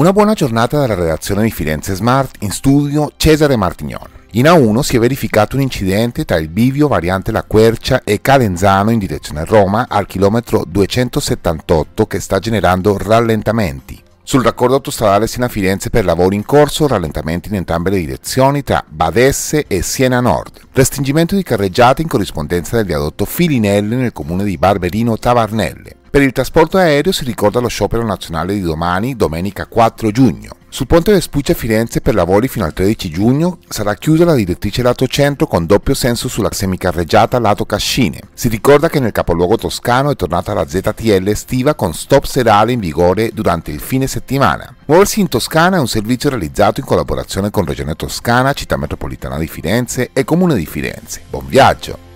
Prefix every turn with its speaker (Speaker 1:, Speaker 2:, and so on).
Speaker 1: Una buona giornata dalla redazione di Firenze Smart, in studio Cesare Martignon. In A1 si è verificato un incidente tra il bivio variante La Quercia e Calenzano in direzione Roma al chilometro 278 che sta generando rallentamenti. Sul raccordo autostradale Siena-Firenze per lavori in corso, rallentamenti in entrambe le direzioni tra Badesse e Siena Nord. Restringimento di carreggiate in corrispondenza del viadotto Filinelli nel comune di Barberino Tavarnelle. Per il trasporto aereo si ricorda lo sciopero nazionale di domani, domenica 4 giugno. Sul ponte Vespucci a Firenze per lavori fino al 13 giugno sarà chiusa la direttrice lato centro con doppio senso sulla semicarreggiata lato Cascine. Si ricorda che nel capoluogo toscano è tornata la ZTL estiva con stop serale in vigore durante il fine settimana. Muoversi in Toscana è un servizio realizzato in collaborazione con Regione Toscana, Città Metropolitana di Firenze e Comune di Firenze. Buon viaggio!